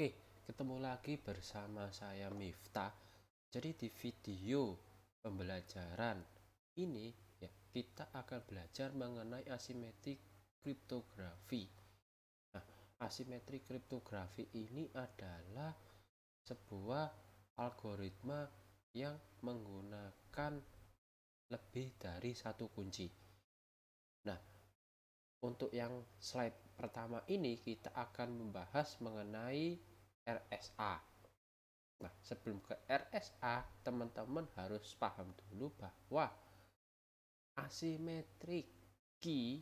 Oke, ketemu lagi bersama saya Miftah. Jadi di video pembelajaran ini ya, kita akan belajar mengenai asimetrik kriptografi. Nah, asimetrik kriptografi ini adalah sebuah algoritma yang menggunakan lebih dari satu kunci. Nah, untuk yang slide pertama ini kita akan membahas mengenai RSA. Nah, sebelum ke RSA, teman-teman harus paham dulu bahwa asimetrik key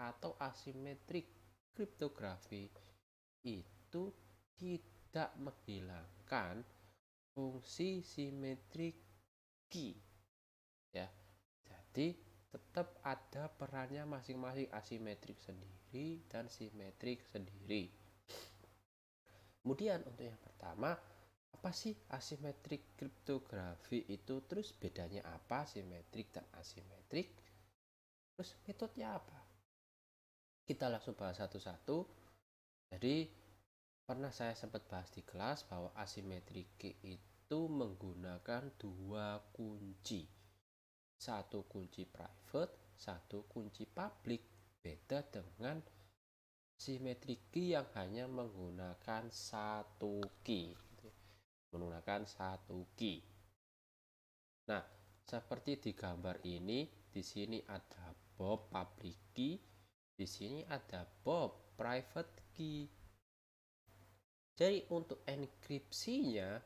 atau asimetrik kriptografi itu tidak menghilangkan fungsi simetrik key ya jadi tetap ada perannya masing-masing asimetrik sendiri dan simetrik sendiri Kemudian untuk yang pertama, apa sih asimetrik kriptografi itu? Terus bedanya apa simetrik dan asimetrik? Terus metodenya apa? Kita langsung bahas satu-satu. Jadi pernah saya sempat bahas di kelas bahwa asimetrik itu menggunakan dua kunci. Satu kunci private, satu kunci public. Beda dengan simetri key yang hanya menggunakan satu key gitu ya. menggunakan satu key nah seperti di gambar ini di sini ada bob public key di sini ada bob private key jadi untuk enkripsinya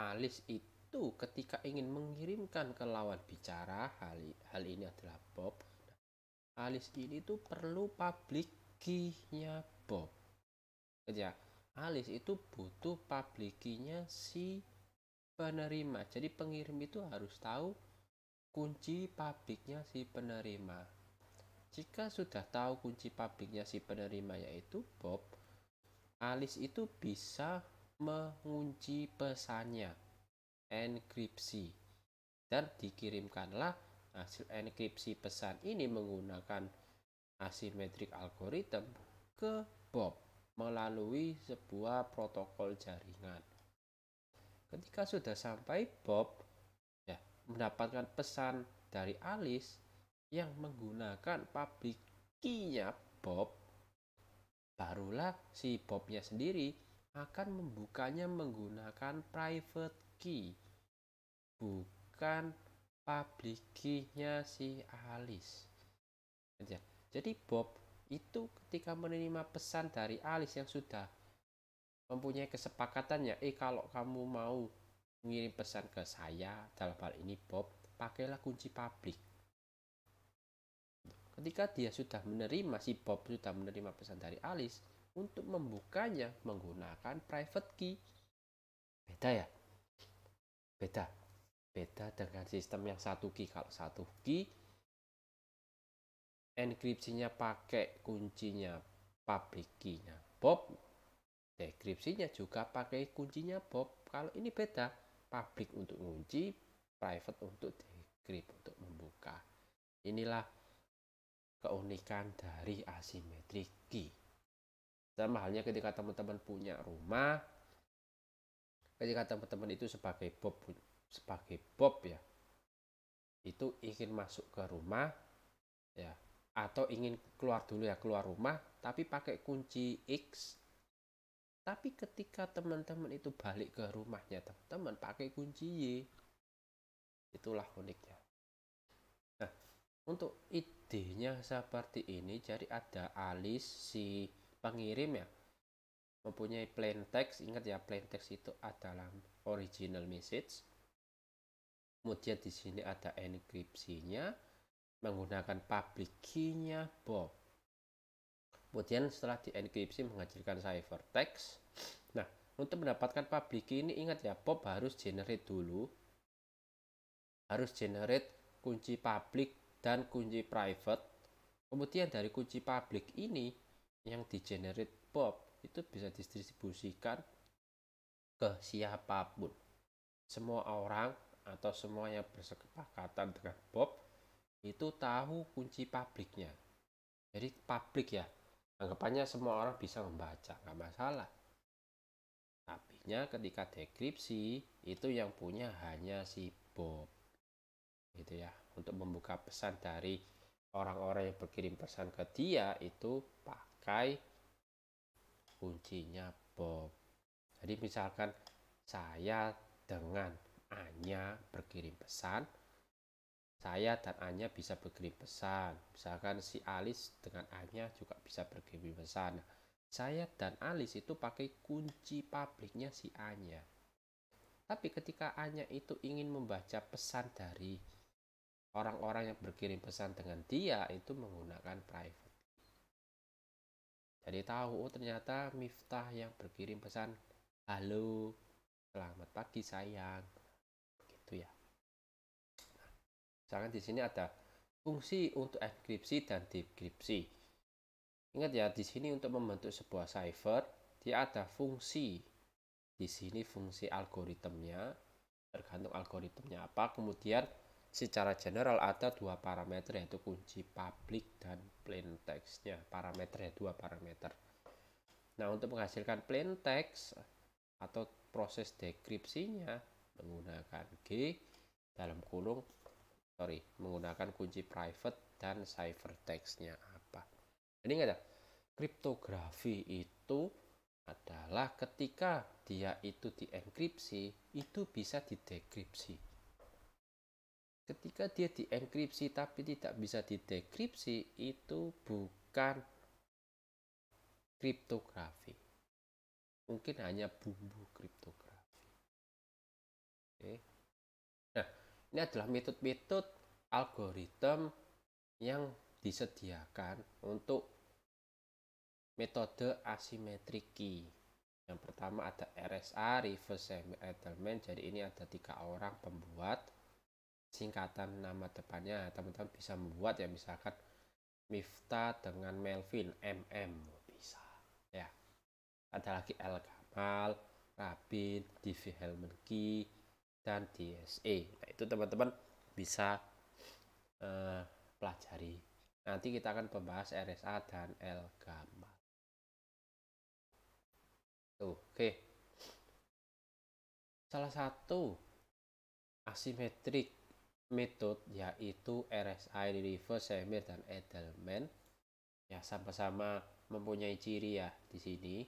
Alice itu ketika ingin mengirimkan ke lawan bicara hal, hal ini adalah bob nah, Alice ini tuh perlu public key Bob. Ya, Alice itu butuh public key si penerima. Jadi pengirim itu harus tahu kunci publiknya si penerima. Jika sudah tahu kunci publiknya si penerima yaitu Bob, Alice itu bisa mengunci pesannya, enkripsi, dan dikirimkanlah hasil enkripsi pesan ini menggunakan asimetrik algoritm ke Bob melalui sebuah protokol jaringan. Ketika sudah sampai Bob ya, mendapatkan pesan dari Alice yang menggunakan public key-nya Bob, barulah si Bobnya sendiri akan membukanya menggunakan private key, bukan public key-nya si Alice. Jadi Bob itu ketika menerima pesan dari Alice yang sudah mempunyai kesepakatannya, eh kalau kamu mau mengirim pesan ke saya dalam hal ini Bob, pakailah kunci publik. Ketika dia sudah menerima, si Bob sudah menerima pesan dari Alice untuk membukanya menggunakan private key. Beda ya? Beda. Beda dengan sistem yang satu key. Kalau satu key enkripsinya pakai kuncinya public key-nya Bob, dekripsinya juga pakai kuncinya Bob. Kalau ini beda, public untuk kunci, private untuk decrypt untuk membuka. Inilah keunikan dari asimetrik key. Sama halnya ketika teman-teman punya rumah, ketika teman-teman itu sebagai Bob sebagai Bob ya, itu ingin masuk ke rumah ya atau ingin keluar dulu ya keluar rumah tapi pakai kunci X tapi ketika teman-teman itu balik ke rumahnya teman-teman pakai kunci Y itulah uniknya nah untuk idenya seperti ini jadi ada alis si pengirim ya mempunyai plain text ingat ya plain text itu adalah original message kemudian di sini ada enkripsinya menggunakan public key-nya Bob. Kemudian setelah dienkripsi menghasilkan ciphertext. Nah, untuk mendapatkan public key ini ingat ya, Bob harus generate dulu. Harus generate kunci public dan kunci private. Kemudian dari kunci public ini yang di-generate Bob itu bisa distribusikan ke siapapun. Semua orang atau semua yang bersekepakatan dengan Bob itu tahu kunci publiknya. Jadi publik ya, anggapannya semua orang bisa membaca, nggak masalah. Tapi ketika dekripsi itu yang punya hanya si Bob, gitu ya. Untuk membuka pesan dari orang-orang yang berkirim pesan ke dia itu pakai kuncinya Bob. Jadi misalkan saya dengan Anya berkirim pesan, saya dan Anya bisa berkirim pesan. Misalkan si Alice dengan Anya juga bisa berkirim pesan. saya dan Alice itu pakai kunci publiknya si Anya. Tapi ketika Anya itu ingin membaca pesan dari orang-orang yang berkirim pesan dengan dia itu menggunakan private. Jadi tahu oh ternyata Miftah yang berkirim pesan halo selamat pagi sayang. Begitu ya. Misalkan di sini ada fungsi untuk enkripsi dan dekripsi. Ingat ya, di sini untuk membentuk sebuah cipher, dia ada fungsi. Di sini fungsi algoritmnya, tergantung algoritmnya apa. Kemudian secara general ada dua parameter yaitu kunci public dan plain textnya. Parameter ya dua parameter. Nah, untuk menghasilkan plain text atau proses dekripsinya menggunakan G dalam kurung sorry menggunakan kunci private dan ciphertextnya apa jadi nggak ada ya, kriptografi itu adalah ketika dia itu dienkripsi itu bisa didekripsi ketika dia dienkripsi tapi tidak bisa didekripsi itu bukan kriptografi mungkin hanya bumbu kriptografi oke ini adalah metode-metode algoritma yang disediakan untuk metode asimetrik key. Yang pertama ada RSA, reverse semi Edelman. Jadi ini ada tiga orang pembuat singkatan nama depannya. Teman-teman bisa membuat ya misalkan Mifta dengan Melvin MM bisa ya. Ada lagi El Kamal, Rabin, Divi Helmenki, dan DSE. Nah, itu teman-teman bisa uh, pelajari. Nanti kita akan membahas RSA dan L-gamma. Oke. Salah satu asimetrik metode yaitu RSI reverse Semir dan Edelman ya sama-sama mempunyai ciri ya di sini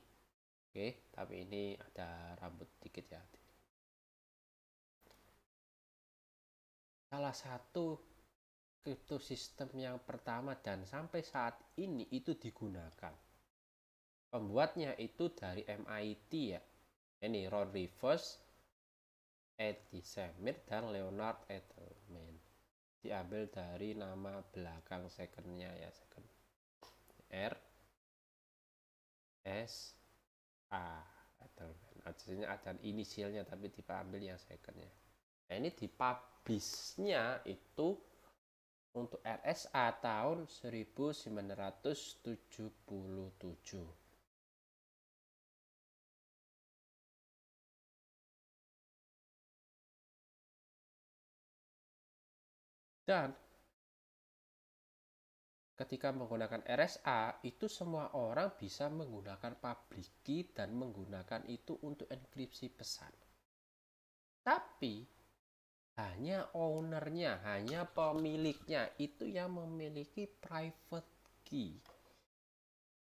oke tapi ini ada rambut dikit ya Di salah satu kripto sistem yang pertama dan sampai saat ini itu digunakan. Pembuatnya itu dari MIT ya. Ini Ron Rivers, Eddie Semir, dan Leonard Edelman. Diambil dari nama belakang secondnya ya. Second. R S A Edelman. Artinya ada inisialnya tapi diambil yang secondnya. Nah, ini dipublishnya itu untuk RSA tahun 1977. Dan ketika menggunakan RSA itu semua orang bisa menggunakan public key dan menggunakan itu untuk enkripsi pesan. Tapi hanya ownernya, hanya pemiliknya itu yang memiliki private key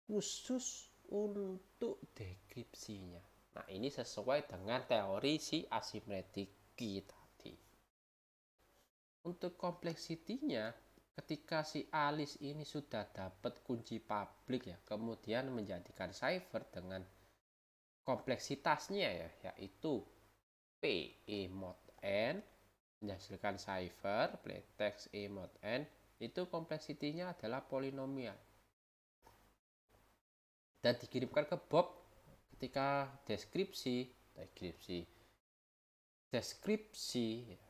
khusus untuk dekripsinya. Nah, ini sesuai dengan teori si asymmetric key tadi. Untuk kompleksitinya, ketika si Alice ini sudah dapat kunci publik ya, kemudian menjadikan cipher dengan kompleksitasnya ya, yaitu PE mod N menghasilkan cipher, plaintext e mod n, itu kompleksitinya adalah polinomial. Dan dikirimkan ke Bob ketika deskripsi, deskripsi, deskripsi, ya,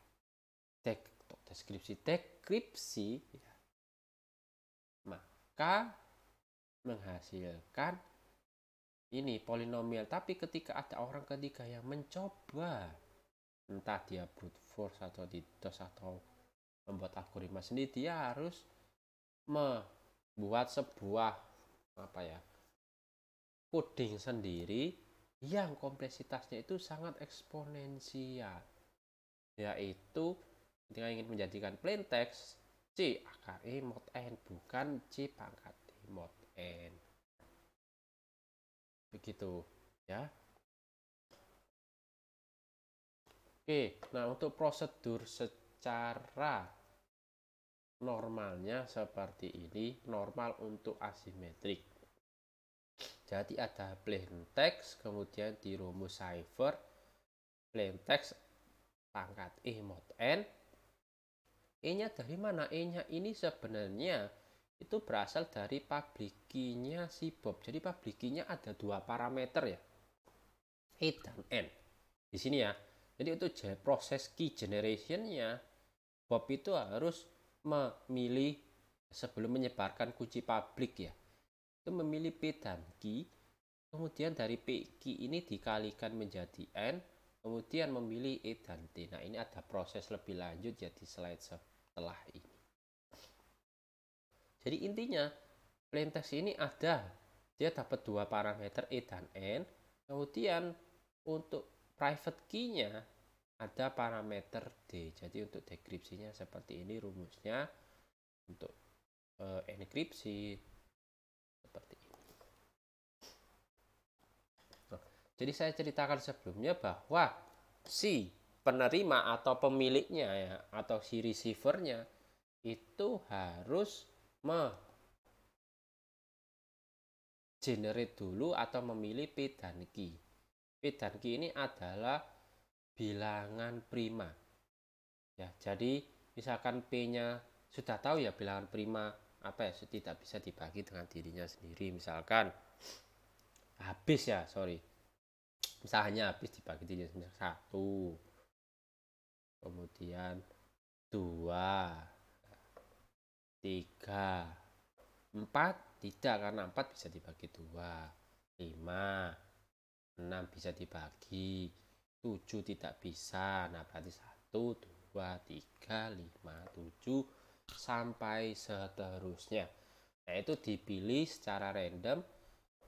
deskripsi, ya, maka menghasilkan ini polinomial. Tapi ketika ada orang ketiga yang mencoba, entah dia brute force atau di DOS atau membuat algoritma sendiri dia harus membuat sebuah apa ya coding sendiri yang kompleksitasnya itu sangat eksponensial yaitu ketika ingin menjadikan plain text C AKI mod N bukan C pangkat D mod N begitu ya Oke, nah untuk prosedur secara normalnya seperti ini, normal untuk asimetrik. Jadi ada plain text, kemudian di rumus cipher, plain text pangkat E mod N. E-nya dari mana? E-nya ini sebenarnya itu berasal dari public si Bob. Jadi public ada dua parameter ya, E dan N. Di sini ya, jadi itu proses key generationnya Bob itu harus memilih sebelum menyebarkan kunci publik ya. Itu memilih P dan Q Kemudian dari P Q ini dikalikan menjadi N. Kemudian memilih E dan T. Nah ini ada proses lebih lanjut ya di slide setelah ini. Jadi intinya plain ini ada. Dia dapat dua parameter E dan N. Kemudian untuk private key-nya ada parameter D. Jadi untuk dekripsinya seperti ini rumusnya untuk eh, enkripsi seperti ini. Nah, jadi saya ceritakan sebelumnya bahwa si penerima atau pemiliknya ya atau si receiver-nya itu harus me generate dulu atau memilih P dan key. P dan Q ini adalah bilangan prima. Ya, jadi misalkan P-nya sudah tahu ya bilangan prima apa ya tidak bisa dibagi dengan dirinya sendiri misalkan habis ya sorry misalnya habis dibagi dirinya sendiri satu kemudian dua tiga empat tidak karena empat bisa dibagi dua lima 6 bisa dibagi 7 tidak bisa nah berarti 1 2 3 5 7 sampai seterusnya nah itu dipilih secara random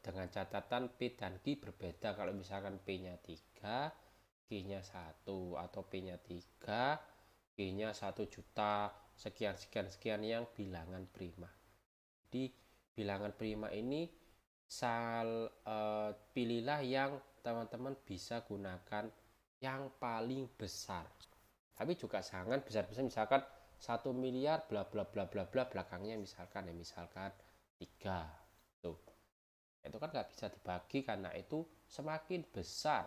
dengan catatan P dan Q berbeda kalau misalkan P nya 3 Q nya 1 atau P nya 3 Q nya 1 juta sekian sekian sekian yang bilangan prima jadi bilangan prima ini sal uh, pilihlah yang teman-teman bisa gunakan yang paling besar tapi juga sangat besar-besar misalkan satu miliar bla bla bla bla bla belakangnya misalkan ya misalkan tiga tuh gitu. itu kan nggak bisa dibagi karena itu semakin besar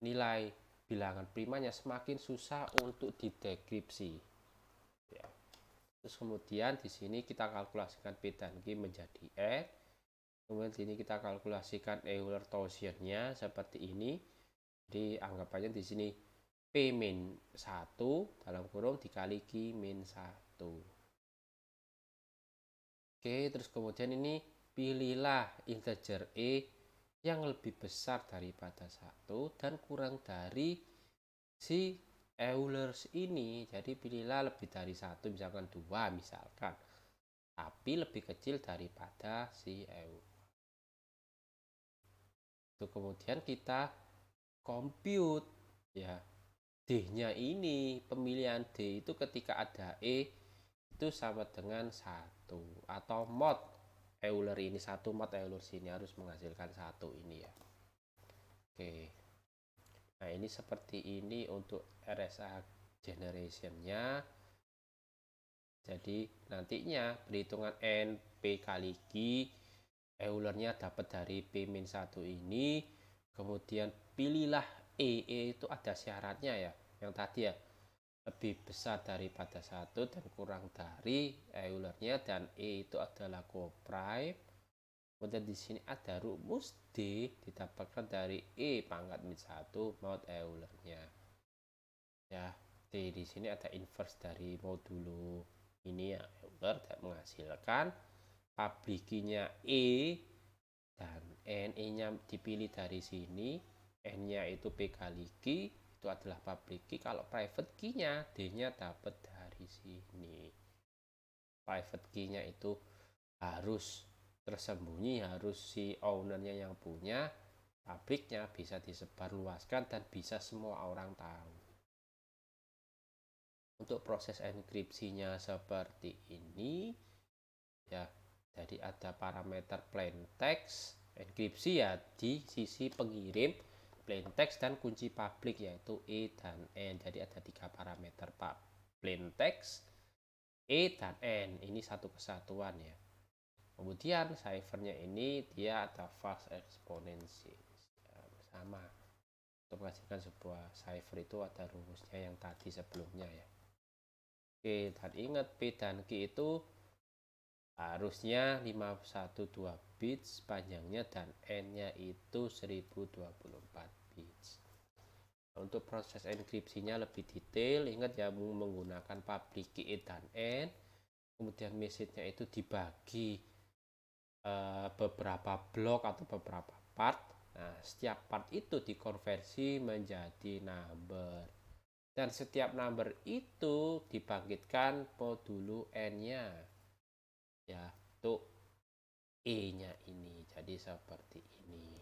nilai bilangan primanya semakin susah untuk dideskripsi ya. terus kemudian di sini kita kalkulasikan P dan G menjadi R kemudian sini kita kalkulasikan Euler Taussiannya seperti ini jadi anggapannya di sini P min 1 dalam kurung dikali Q min 1 oke terus kemudian ini pilihlah integer E yang lebih besar daripada satu dan kurang dari si Eulers ini jadi pilihlah lebih dari satu misalkan dua misalkan tapi lebih kecil daripada si Euler itu kemudian kita compute ya D-nya ini pemilihan D itu ketika ada E itu sama dengan satu atau mod Euler ini satu mod Euler sini harus menghasilkan satu ini ya Oke Nah ini seperti ini untuk RSA generationnya jadi nantinya perhitungan NP kali G Eulernya eh, dapat dari P-1 ini. Kemudian pilihlah E. E itu ada syaratnya ya. Yang tadi ya. Lebih besar daripada 1 dan kurang dari Eulernya. Eh, dan E itu adalah co-prime Kemudian di sini ada rumus D didapatkan dari E pangkat min 1 mod Eulernya. Eh, ya, D di sini ada inverse dari modulo ini ya Euler dan menghasilkan ablikinya E dan NE-nya dipilih dari sini N-nya itu P kali Q itu adalah public key kalau private key-nya D-nya dapat dari sini private key-nya itu harus tersembunyi harus si ownernya yang punya publicnya bisa disebarluaskan dan bisa semua orang tahu untuk proses enkripsinya seperti ini ya jadi ada parameter plain text, enkripsi ya di sisi pengirim, plain text dan kunci public yaitu E dan N. Jadi ada tiga parameter pak plain text, E dan N. Ini satu kesatuan ya. Kemudian ciphernya ini dia ada fast exponency sama untuk menghasilkan sebuah cipher itu ada rumusnya yang tadi sebelumnya ya. Oke, dan ingat P dan Q itu harusnya 512 bits panjangnya dan n-nya itu 1024 bits untuk proses enkripsinya lebih detail ingat ya menggunakan public key dan n kemudian message-nya itu dibagi uh, beberapa blok atau beberapa part nah setiap part itu dikonversi menjadi number dan setiap number itu dibangkitkan dulu n-nya ya untuk E nya ini jadi seperti ini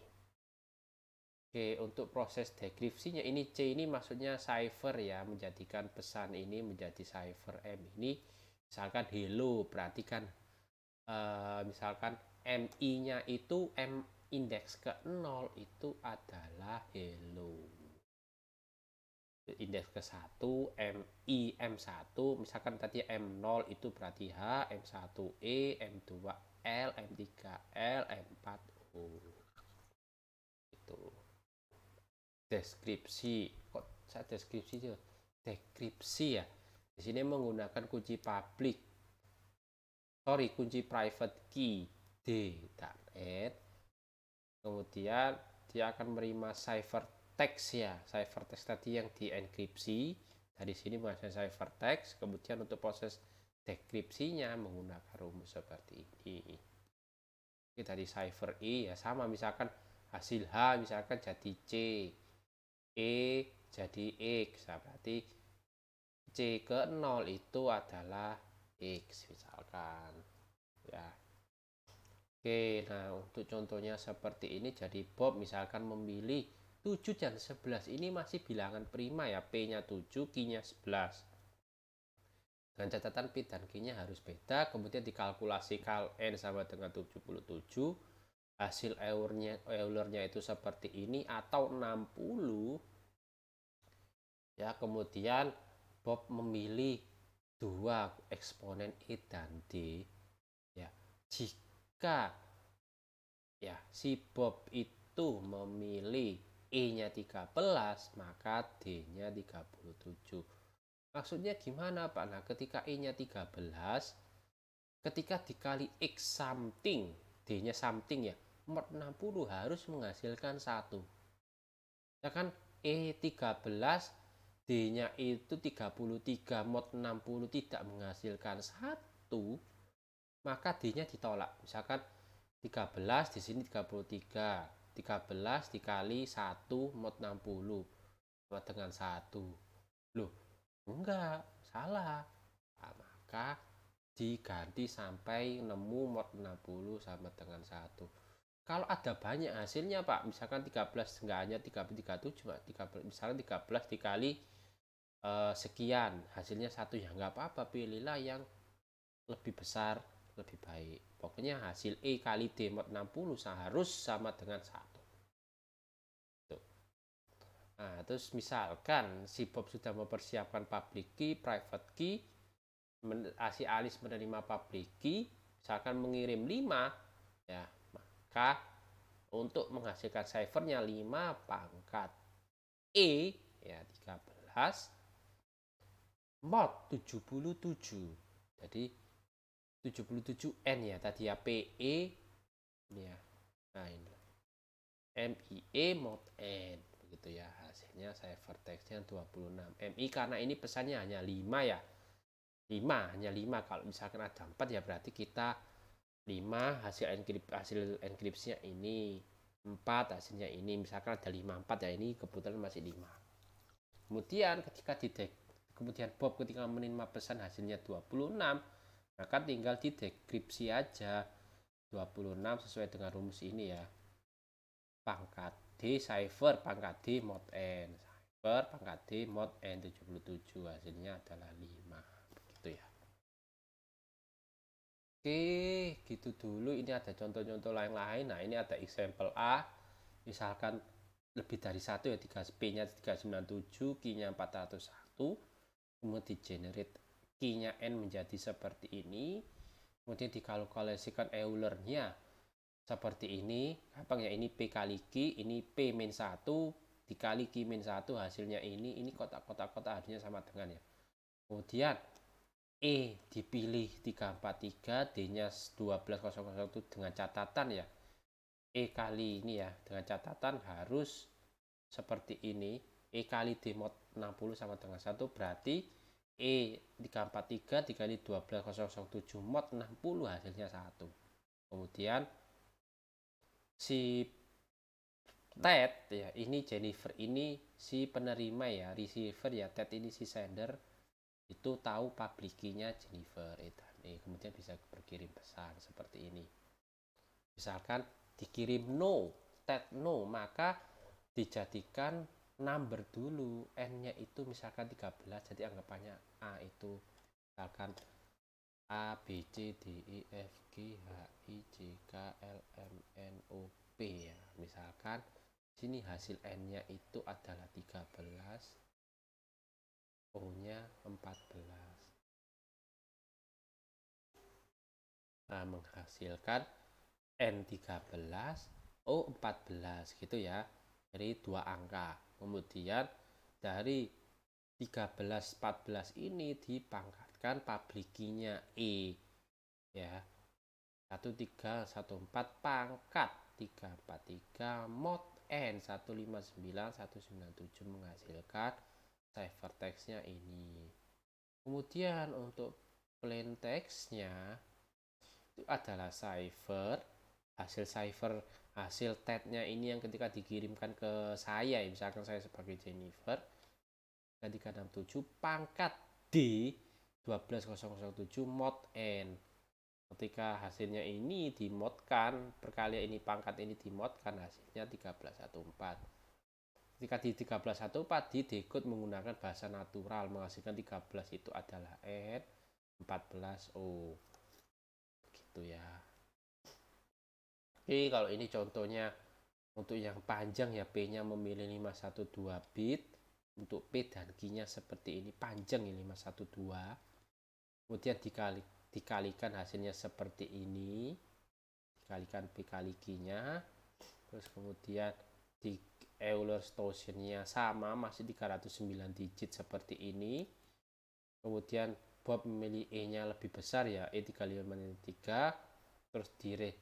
Oke untuk proses dekripsinya ini C ini maksudnya cipher ya menjadikan pesan ini menjadi cipher M ini misalkan hello perhatikan kan uh, misalkan MI nya itu M indeks ke 0 itu adalah hello indeks ke 1 M I M1 misalkan tadi M0 itu berarti H M1E M2 L M3 L M4 U itu deskripsi kok saya deskripsi itu deskripsi ya di sini menggunakan kunci public sorry kunci private key D dan N kemudian dia akan menerima cipher teks ya cipher ciphertext tadi yang dienkripsi nah dari sini cipher ciphertext kemudian untuk proses dekripsinya menggunakan rumus seperti ini ini tadi cipher i e ya sama misalkan hasil H misalkan jadi C E jadi X nah, berarti C ke 0 itu adalah X misalkan ya Oke nah untuk contohnya seperti ini jadi Bob misalkan memilih 7 dan 11 ini masih bilangan prima ya, P-nya 7, Q-nya 11. Dengan catatan P dan Q-nya harus beda, kemudian dikalkulasi kal N sama dengan 77, hasil eurnya, Eulernya itu seperti ini, atau 60, ya kemudian Bob memilih dua eksponen E dan D, ya jika ya si Bob itu memilih E-nya 13, maka D-nya 37. Maksudnya gimana Pak? Nah, ketika E-nya 13, ketika dikali X something, D-nya something ya, 60 harus menghasilkan 1. Ya kan? E13, D-nya itu 33, mod 60 tidak menghasilkan 1, maka D-nya ditolak. Misalkan 13, di sini 33 13 dikali 1 mod 60 sama dengan 1 loh enggak salah nah, maka diganti sampai nemu mod 60 sama dengan 1 kalau ada banyak hasilnya Pak misalkan 13 enggak hanya 337 cuma 13 misalkan 13 dikali eh, sekian hasilnya satu ya enggak apa-apa pilihlah yang lebih besar lebih baik Pokoknya hasil E kali D mod 60 seharus sama dengan 1. Tuh. Nah, terus misalkan si Bob sudah mempersiapkan public key, private key, men, si alis menerima public key, misalkan mengirim 5, ya, maka untuk menghasilkan ciphernya 5 pangkat E, ya 13, mod 77. Jadi 77N ya tadi ya PE ini ya nah ini MIE mod N begitu ya hasilnya saya vertexnya 26 MI karena ini pesannya hanya 5 ya 5 hanya 5 kalau misalkan ada 4 ya berarti kita 5 hasil enkrip, hasil enkripsinya ini 4 hasilnya ini misalkan ada 5 4 ya ini kebetulan masih 5 kemudian ketika di kemudian Bob ketika menerima pesan hasilnya 26 maka tinggal di deskripsi aja 26 sesuai dengan rumus ini ya pangkat D cipher pangkat D mod N cipher pangkat D mod N 77 hasilnya adalah 5 begitu ya oke gitu dulu ini ada contoh-contoh lain-lain nah ini ada example A misalkan lebih dari satu ya 3 P nya 397 Q nya 401 kemudian di generate Q-nya N menjadi seperti ini. Kemudian dikalkulasikan Euler-nya seperti ini. Gampang ya, ini P kali Q, ini P min 1, dikali Q min 1, hasilnya ini. Ini kotak-kotak-kotak hasilnya sama dengan ya. Kemudian E dipilih 343, D-nya 12001 dengan catatan ya. E kali ini ya, dengan catatan harus seperti ini. E kali D mod 60 sama dengan 1 berarti E 343 dikali 12007 mod 60 hasilnya 1 kemudian si Ted ya ini Jennifer ini si penerima ya receiver ya Ted ini si sender itu tahu publikinya Jennifer itu Jennifer eh, kemudian bisa berkirim pesan seperti ini misalkan dikirim no Ted no maka dijadikan number dulu n-nya itu misalkan 13 jadi anggapannya a itu misalkan a b c d e f g h i j k l m n o p ya misalkan sini hasil n-nya itu adalah 13 o-nya 14 Nah, menghasilkan N13, O14 gitu ya. dari dua angka. Kemudian dari 13-14 ini dipangkatkan publikinya E ya 1314 pangkat 343 mod N 159 197 menghasilkan ciphertextnya ini kemudian untuk plain textnya itu adalah cipher hasil cipher hasil tetnya ini yang ketika dikirimkan ke saya ya, misalkan saya sebagai Jennifer 367 pangkat D 12007 mod N ketika hasilnya ini dimodkan perkalian ini pangkat ini dimodkan hasilnya 1314 ketika di 1314 di dekod menggunakan bahasa natural menghasilkan 13 itu adalah N 14 O begitu ya P kalau ini contohnya untuk yang panjang ya P-nya memilih 512 bit. Untuk P dan Q-nya seperti ini panjang ini 512. Kemudian dikali, dikalikan hasilnya seperti ini. Dikalikan P kali Q-nya. Terus kemudian di Euler Stosion-nya sama masih 309 digit seperti ini. Kemudian Bob memilih E-nya lebih besar ya e 3 e terus direh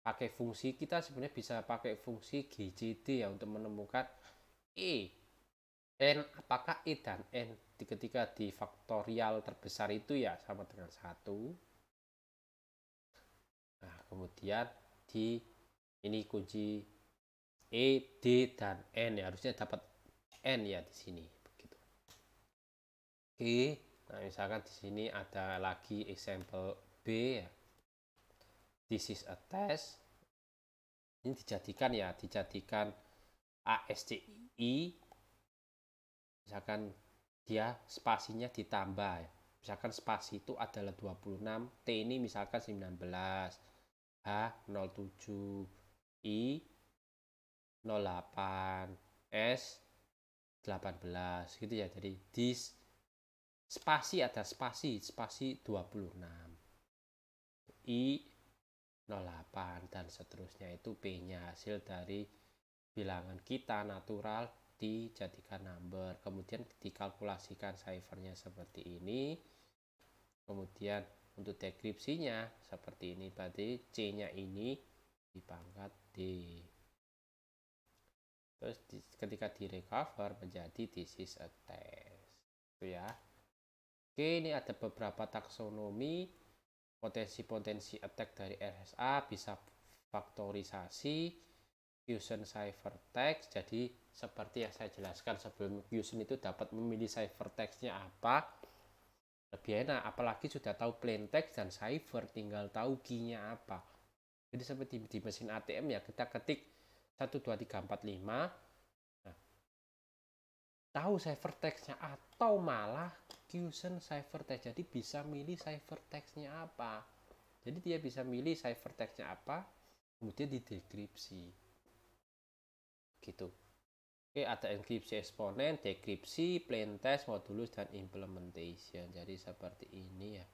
pakai fungsi kita sebenarnya bisa pakai fungsi GCD ya untuk menemukan E N apakah E dan N ketika di faktorial terbesar itu ya sama dengan satu nah kemudian di ini kunci E D dan N ya harusnya dapat N ya di sini begitu oke nah misalkan di sini ada lagi example B ya this is a test ini dijadikan ya dijadikan ASCII misalkan dia spasinya ditambah ya. misalkan spasi itu adalah 26 T ini misalkan 19 H 07 I 08 S 18 gitu ya jadi di spasi ada spasi spasi 26 I 08 dan seterusnya itu P-nya hasil dari bilangan kita natural dijadikan number. Kemudian dikalkulasikan ciphernya seperti ini. Kemudian untuk dekripsinya seperti ini. Berarti C-nya ini dipangkat pangkat D. Terus di, ketika di recover menjadi this is a test. Itu ya. Oke, ini ada beberapa taksonomi potensi-potensi attack dari RSA bisa faktorisasi Fusion ciphertext jadi seperti yang saya jelaskan sebelum Fusion itu dapat memilih ciphertextnya apa lebih enak apalagi sudah tahu plain text dan cipher tinggal tahu key-nya apa jadi seperti di mesin ATM ya kita ketik 1 2 3 4 5 nah, tahu cipher textnya atau malah cipher ciphertext. Jadi bisa milih ciphertextnya apa. Jadi dia bisa milih ciphertextnya apa, kemudian di-dekripsi Gitu. Oke, ada enkripsi eksponen, dekripsi, plain text modulus, dan implementation. Jadi seperti ini ya.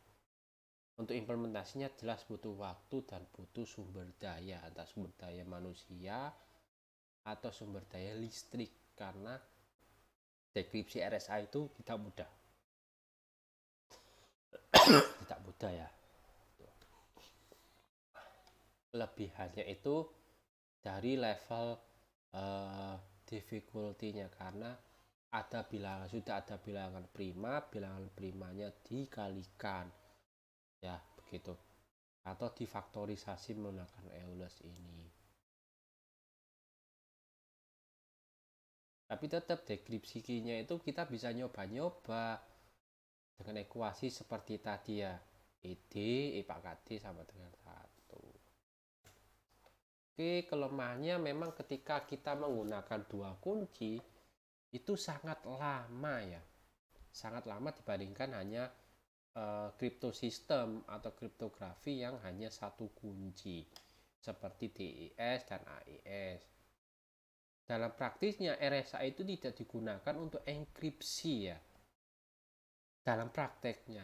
Untuk implementasinya jelas butuh waktu dan butuh sumber daya, atau sumber daya manusia atau sumber daya listrik karena dekripsi RSA itu tidak mudah tidak mudah ya kelebihannya itu dari level uh, difficulty-nya karena ada bilangan sudah ada bilangan prima bilangan primanya dikalikan ya begitu atau difaktorisasi menggunakan Euler ini tapi tetap deskripsinya itu kita bisa nyoba-nyoba dengan ekuasi seperti tadi ya id E eh, sama dengan 1 Oke kelemahannya memang ketika kita menggunakan dua kunci itu sangat lama ya sangat lama dibandingkan hanya kripto eh, uh, sistem atau kriptografi yang hanya satu kunci seperti DES dan AES. Dalam praktisnya RSA itu tidak digunakan untuk enkripsi ya, dalam prakteknya.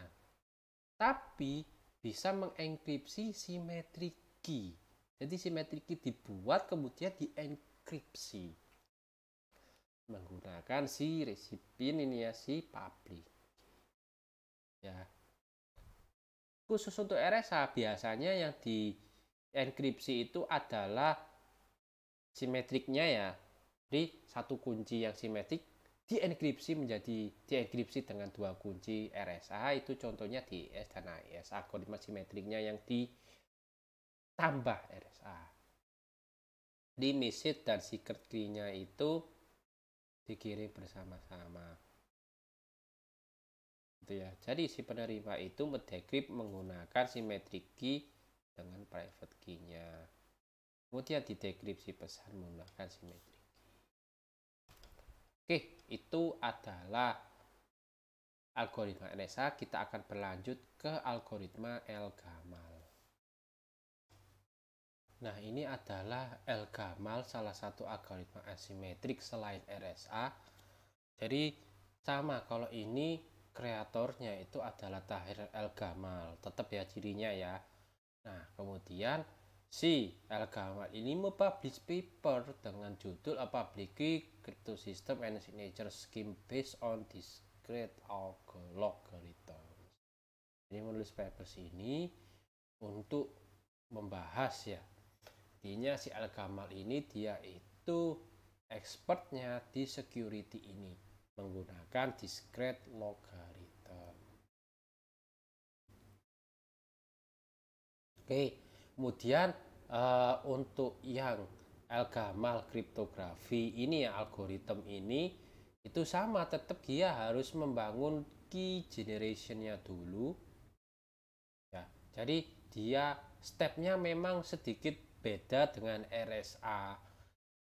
Tapi bisa mengenkripsi simetri key. Jadi simetri key dibuat kemudian dienkripsi menggunakan si resipin ini ya si public. Ya. Khusus untuk RSA biasanya yang dienkripsi itu adalah simetriknya ya. Jadi satu kunci yang simetrik dienkripsi menjadi dienkripsi dengan dua kunci RSA itu contohnya di S dan AES algoritma simetriknya yang ditambah RSA di message dan secret key-nya itu dikirim bersama-sama itu ya jadi si penerima itu mendekrip menggunakan simetrik key dengan private key-nya kemudian didekripsi pesan menggunakan simetrik Oke, itu adalah algoritma NSA. Kita akan berlanjut ke algoritma L-Gamal. Nah, ini adalah L-Gamal, salah satu algoritma asimetrik selain RSA. Jadi, sama kalau ini kreatornya itu adalah Tahir Elgamal, Gamal tetap ya cirinya ya nah kemudian Si Elgamal ini mempublish paper dengan judul A Public Crypto System and Signature Scheme Based on Discrete Algorithms. Ini menulis papers ini untuk membahas ya. Intinya si Elgamal ini dia itu expertnya di security ini menggunakan discrete logarithm. Oke. Okay. Kemudian uh, untuk yang algamal kriptografi ini ya algoritma ini itu sama tetap dia harus membangun key generationnya dulu ya jadi dia stepnya memang sedikit beda dengan RSA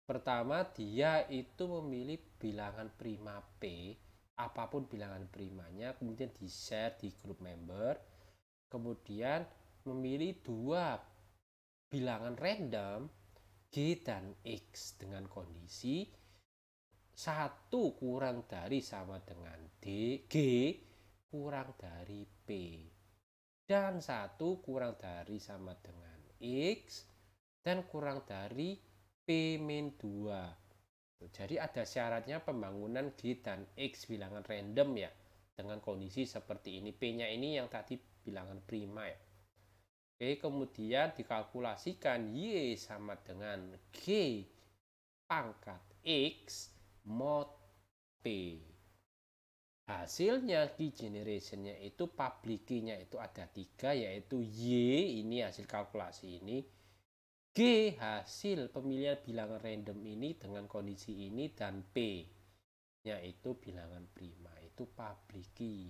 pertama dia itu memilih bilangan prima P apapun bilangan primanya kemudian di share di grup member kemudian memilih dua bilangan random G dan X dengan kondisi 1 kurang dari sama dengan D, G kurang dari P. Dan 1 kurang dari sama dengan X dan kurang dari P min 2. Jadi ada syaratnya pembangunan G dan X bilangan random ya. Dengan kondisi seperti ini. P-nya ini yang tadi bilangan prima ya. Oke, kemudian dikalkulasikan Y sama dengan G pangkat X mod P. Hasilnya key generationnya itu public key-nya itu ada tiga yaitu Y ini hasil kalkulasi ini G hasil pemilihan bilangan random ini dengan kondisi ini dan P yaitu bilangan prima itu public key.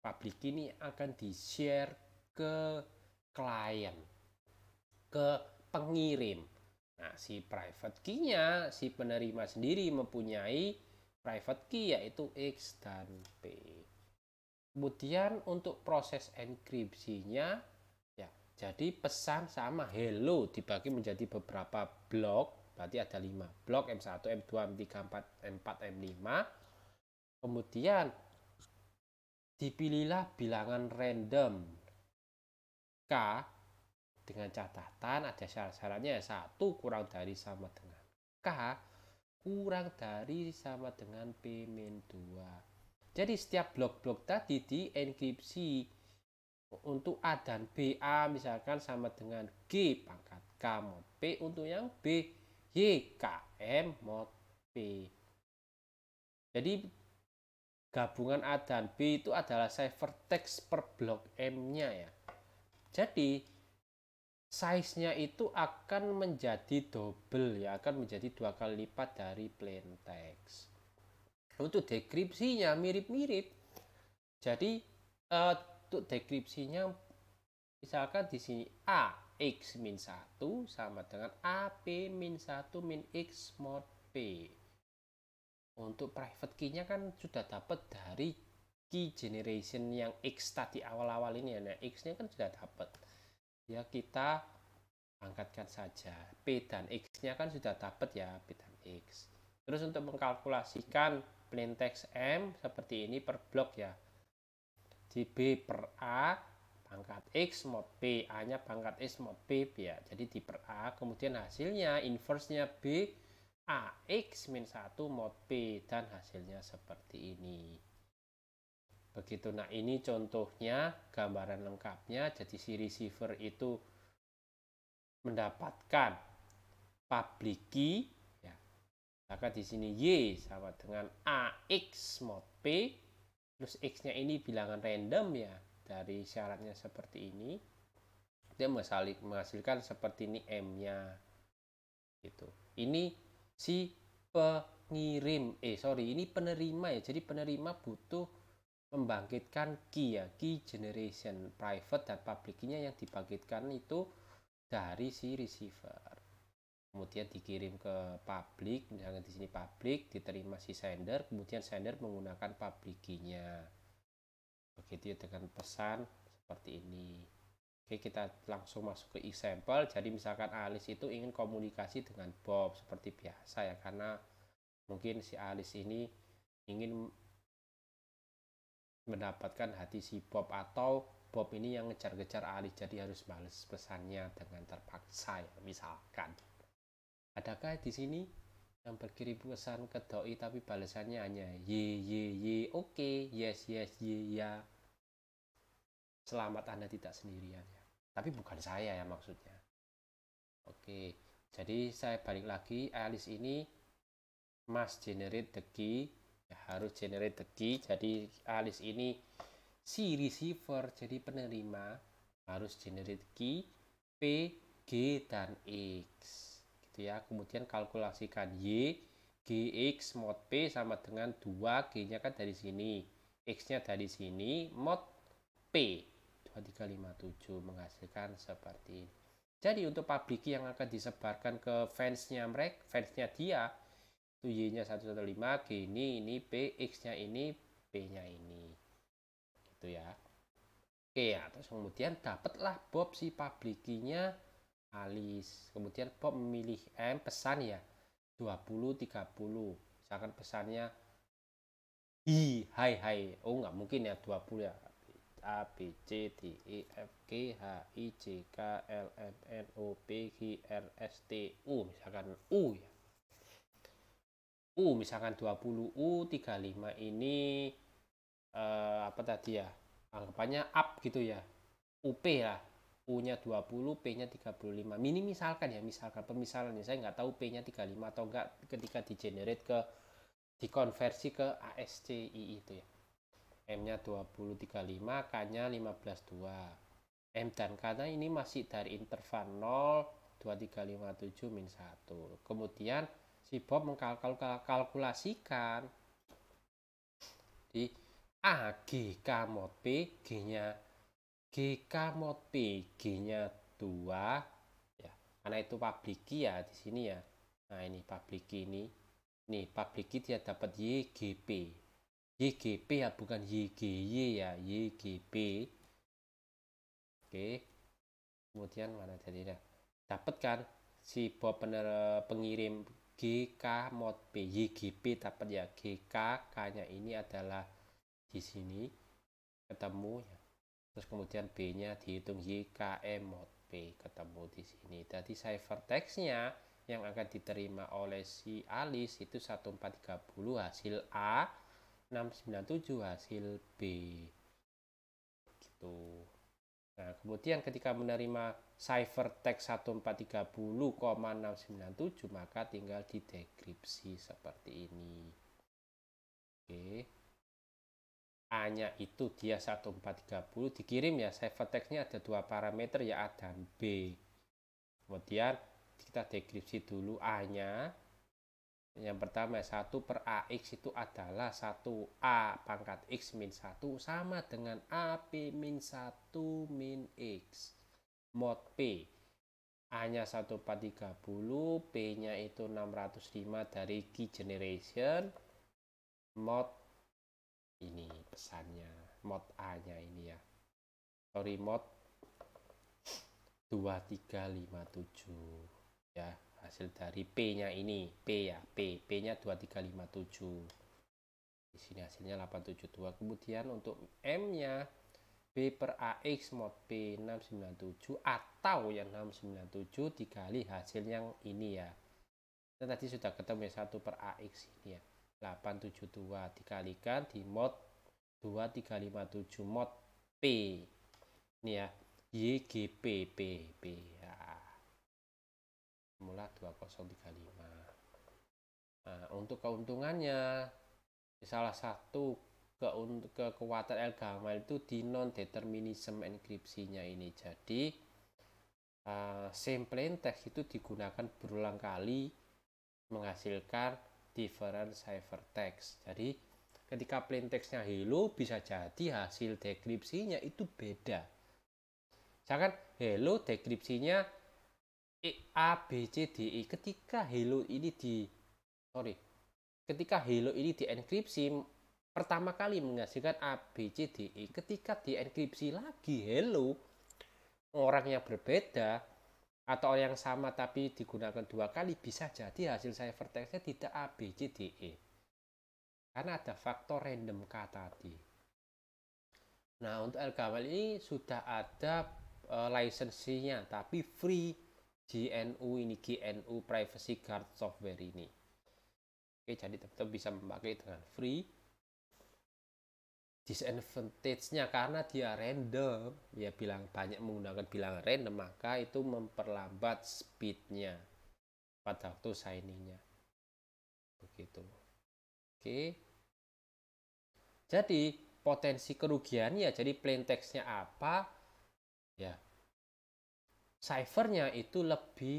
Public key ini akan di-share ke klien, ke pengirim. Nah, si private key-nya, si penerima sendiri mempunyai private key yaitu X dan P. Kemudian untuk proses enkripsinya, ya, jadi pesan sama hello dibagi menjadi beberapa blok, berarti ada 5 blok M1, M2, M3, M4, M4 M5. Kemudian dipilihlah bilangan random K dengan catatan ada syarat-syaratnya ya, satu kurang dari sama dengan K kurang dari sama dengan P min 2 jadi setiap blok-blok tadi di enkripsi untuk A dan B A misalkan sama dengan G pangkat K mod P untuk yang B Y K M mod P jadi gabungan A dan B itu adalah ciphertext per blok M-nya ya jadi size-nya itu akan menjadi double ya, akan menjadi dua kali lipat dari plain text. Untuk dekripsinya mirip-mirip. Jadi uh, untuk dekripsinya misalkan di sini A X min 1 sama dengan a AP min 1 min X mod P. Untuk private key-nya kan sudah dapat dari key generation yang X tadi awal-awal ini ya. Nah, X-nya kan sudah dapat. Ya, kita angkatkan saja. P dan X-nya kan sudah dapat ya, P dan X. Terus untuk mengkalkulasikan plain text M seperti ini per blok ya. Di B per A pangkat X mod P, A-nya pangkat X mod P ya. Jadi di per A, kemudian hasilnya inverse-nya B, A, X min 1 mod P, dan hasilnya seperti ini begitu nah ini contohnya gambaran lengkapnya jadi si receiver itu mendapatkan public key ya. maka di sini y sama dengan ax mod p plus x-nya ini bilangan random ya dari syaratnya seperti ini dia menghasilkan seperti ini m-nya gitu ini si pengirim eh sorry ini penerima ya jadi penerima butuh membangkitkan key ya key generation private dan public key-nya yang dibangkitkan itu dari si receiver kemudian dikirim ke public misalnya di sini public diterima si sender kemudian sender menggunakan public key-nya begitu ya dengan pesan seperti ini oke kita langsung masuk ke example jadi misalkan Alice itu ingin komunikasi dengan Bob seperti biasa ya karena mungkin si Alice ini ingin mendapatkan hati si Bob atau Bob ini yang ngejar-ngejar Alice jadi harus balas pesannya dengan terpaksa ya misalkan. Adakah di sini yang berkirim pesan ke doi tapi balasannya hanya ye ye ye oke okay, yes yes ye ya selamat anda tidak sendirian ya tapi bukan saya ya maksudnya oke okay, jadi saya balik lagi Alice ini must generate the key Ya, harus generate the key jadi alis ini si receiver jadi penerima harus generate key P G dan X gitu ya kemudian kalkulasikan Y g x mod P sama dengan 2 G nya kan dari sini X nya dari sini mod P 2357 menghasilkan seperti ini jadi untuk public key yang akan disebarkan ke fansnya mereka fansnya dia itu Y-nya 115, G ini, ini P, X-nya ini, P-nya ini. Gitu ya. Oke ya, terus kemudian dapatlah Bob si publikinya Alice. Kemudian Bob memilih M pesan ya 20 30. Misalkan pesannya I, hai hai. Oh nggak mungkin ya 20 ya. A, B, C, D, E, F, G, H, I, J, K, L, M, N, O, P, Q, R, S, T, U. Misalkan U ya. U misalkan 20 U 35 ini eh, apa tadi ya anggapannya up gitu ya UP ya U-nya 20, P-nya 35. Ini misalkan ya, misalkan permisalan ya, saya nggak tahu P-nya 35 atau enggak ketika di-generate ke dikonversi ke ASCII itu ya. M-nya 20, 35, K-nya 15, 2. M dan K-nya ini masih dari interval 0, 2357 min 1. Kemudian si Bob mengkalkulasikan di A K, mod P G-nya GK mod P G-nya 2 ya karena itu public key ya di sini ya nah ini public key ini nih public key dia dapat YGP YGP ya bukan Y, G, Y ya Y, G, YGP oke kemudian mana jadinya dapat kan si Bob pengirim GK mod P YGP dapat ya GK K nya ini adalah di sini ketemu ya terus kemudian B nya dihitung YKM mod P ketemu di sini jadi nya yang akan diterima oleh si Alice itu 1430 hasil A 697 hasil B gitu nah kemudian ketika menerima ciphertext 1430697 maka tinggal didekripsi seperti ini. Oke. Hanya itu dia 1430 dikirim ya ciphertextnya ada dua parameter ya A dan B. Kemudian kita dekripsi dulu A-nya. Yang pertama 1 per AX itu adalah 1A pangkat X min 1 sama dengan AP min 1 min X mod P. A-nya 1430, P-nya itu 605 dari key generation mod ini pesannya, mod A-nya ini ya. Sorry, mod 2357 ya, hasil dari P-nya ini, P ya, P, P-nya 2357. Di sini hasilnya 872. Kemudian untuk M-nya B per AX mod B 697 atau yang 697 dikali hasil yang ini ya. Kita tadi sudah ketemu ya 1 per AX ini ya. 872 dikalikan di mod 2357 mod P. Ini ya. YGPPP ya. Mula 2035. Nah, untuk keuntungannya salah satu ke, kekuatan El Gamal itu di non determinism enkripsinya ini jadi uh, eh, same plain text itu digunakan berulang kali menghasilkan different ciphertext jadi ketika plain textnya hello bisa jadi hasil dekripsinya itu beda misalkan hello dekripsinya e, a b c d e ketika hello ini di sorry ketika hello ini dienkripsi pertama kali menghasilkan ABCDE ketika dienkripsi lagi hello orang yang berbeda atau orang yang sama tapi digunakan dua kali bisa jadi hasil cipher textnya tidak ABCDE karena ada faktor random K tadi nah untuk LKML ini sudah ada e, lisensinya tapi free GNU ini GNU Privacy Guard Software ini oke jadi teman-teman bisa memakai dengan free disadvantage-nya karena dia random ya bilang banyak menggunakan bilangan random maka itu memperlambat speednya pada waktu signingnya begitu oke jadi potensi kerugiannya jadi plain text-nya apa ya cipher-nya itu lebih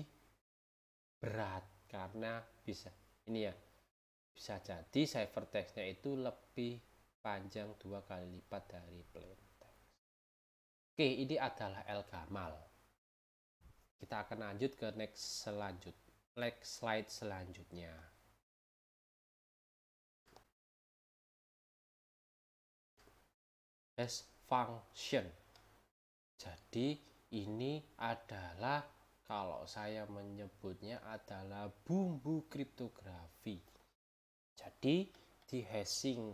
berat karena bisa ini ya bisa jadi cipher text-nya itu lebih panjang dua kali lipat dari plain Oke, ini adalah El Gamal. Kita akan lanjut ke next selanjut, next slide selanjutnya. Hash function. Jadi ini adalah kalau saya menyebutnya adalah bumbu kriptografi. Jadi di hashing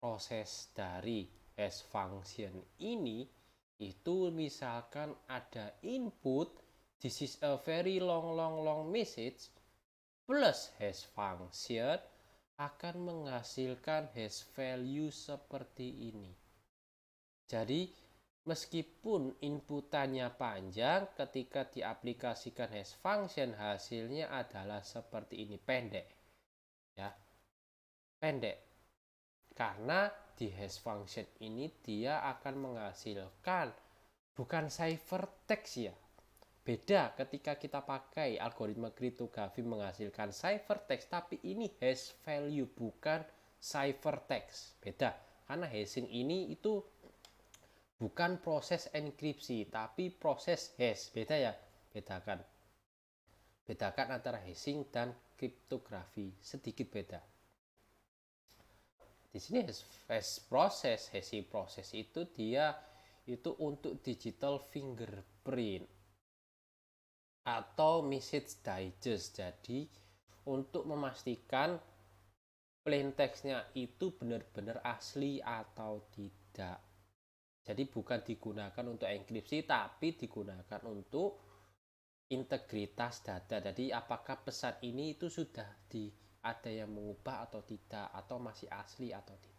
proses dari hash function ini itu misalkan ada input this is a very long long long message plus hash function akan menghasilkan hash value seperti ini. Jadi meskipun inputannya panjang ketika diaplikasikan hash function hasilnya adalah seperti ini pendek. Ya. Pendek karena di hash e function ini dia akan menghasilkan bukan ciphertext ya beda ketika kita pakai algoritma kriptografi menghasilkan ciphertext tapi ini hash e value bukan ciphertext beda karena hashing e ini itu bukan proses enkripsi tapi proses hash beda ya bedakan bedakan antara hashing dan kriptografi sedikit beda di sini hash process hashi proses itu dia itu untuk digital fingerprint atau message digest jadi untuk memastikan plain textnya itu benar-benar asli atau tidak jadi bukan digunakan untuk enkripsi tapi digunakan untuk integritas data jadi apakah pesan ini itu sudah di ada yang mengubah atau tidak atau masih asli atau tidak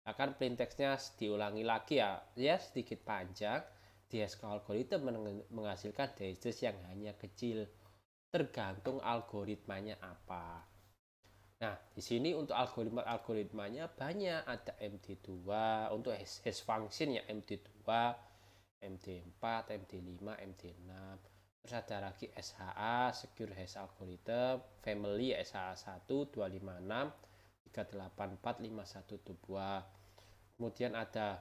akan nah, printextnya diulangi lagi ya ya sedikit panjang di SQL algoritma menghasilkan digest yang hanya kecil tergantung algoritmanya apa Nah, di sini untuk algoritma-algoritmanya banyak ada MD2 untuk hash, hash function ya MD2, MD4, MD5, MD6. Terus ada lagi SHA, Secure Hash Algorithm, Family SHA 1, 256, 384, 5122. Kemudian ada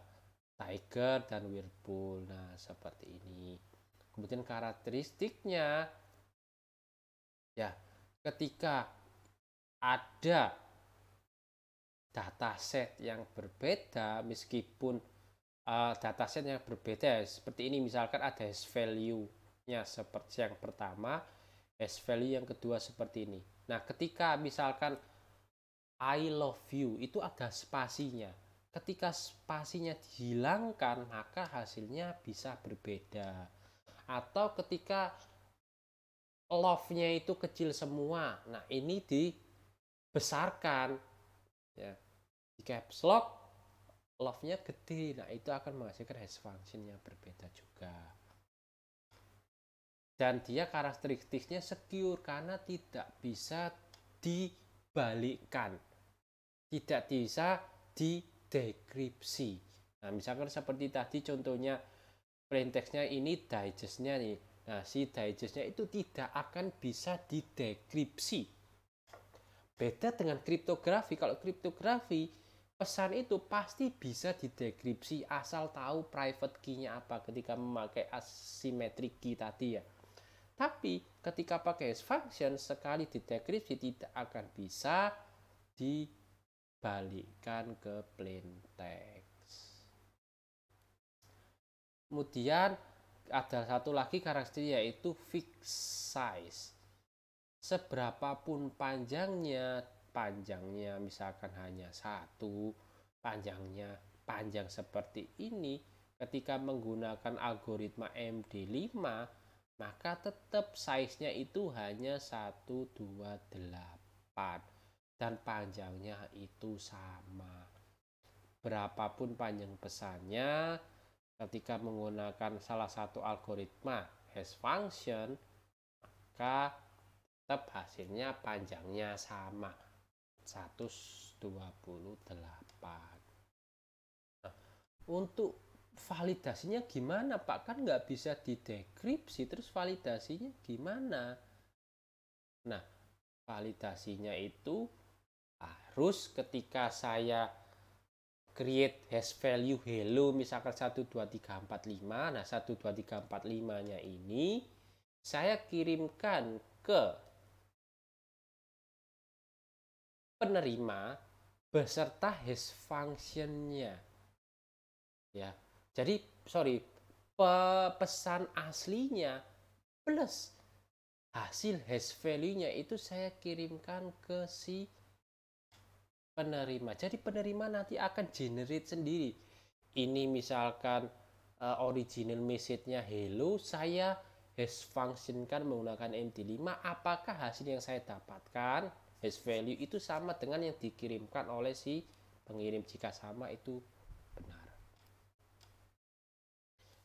Tiger dan Whirlpool. Nah, seperti ini. Kemudian karakteristiknya, ya, ketika ada dataset yang berbeda, meskipun uh, dataset yang berbeda, ya, seperti ini misalkan ada hash value bentuknya seperti yang pertama, S value yang kedua seperti ini. Nah, ketika misalkan I love you itu ada spasinya. Ketika spasinya dihilangkan, maka hasilnya bisa berbeda. Atau ketika love-nya itu kecil semua. Nah, ini dibesarkan ya. Di caps lock love-nya gede. Nah, itu akan menghasilkan hash function yang berbeda juga dan dia karakteristiknya secure karena tidak bisa dibalikkan tidak bisa didekripsi nah misalkan seperti tadi contohnya printexnya ini digestnya nih nah si digestnya itu tidak akan bisa didekripsi beda dengan kriptografi kalau kriptografi pesan itu pasti bisa didekripsi asal tahu private key-nya apa ketika memakai asimetrik key tadi ya tapi ketika pakai hash function sekali di didekripsi tidak akan bisa dibalikkan ke plain text. Kemudian ada satu lagi karakter yaitu fixed size. Seberapapun panjangnya, panjangnya misalkan hanya satu, panjangnya panjang seperti ini, ketika menggunakan algoritma MD5 maka tetap size-nya itu hanya 128 dan panjangnya itu sama berapapun panjang pesannya ketika menggunakan salah satu algoritma hash function maka tetap hasilnya panjangnya sama 128 nah, untuk validasinya gimana Pak kan nggak bisa didekripsi terus validasinya gimana nah validasinya itu harus ketika saya create hash value hello misalkan lima, nah empat nya ini saya kirimkan ke penerima beserta hash functionnya ya jadi, sorry, pesan aslinya plus hasil hash value-nya itu saya kirimkan ke si penerima. Jadi penerima nanti akan generate sendiri. Ini misalkan uh, original message-nya hello, saya hash kan menggunakan mt 5 apakah hasil yang saya dapatkan hash value itu sama dengan yang dikirimkan oleh si pengirim jika sama itu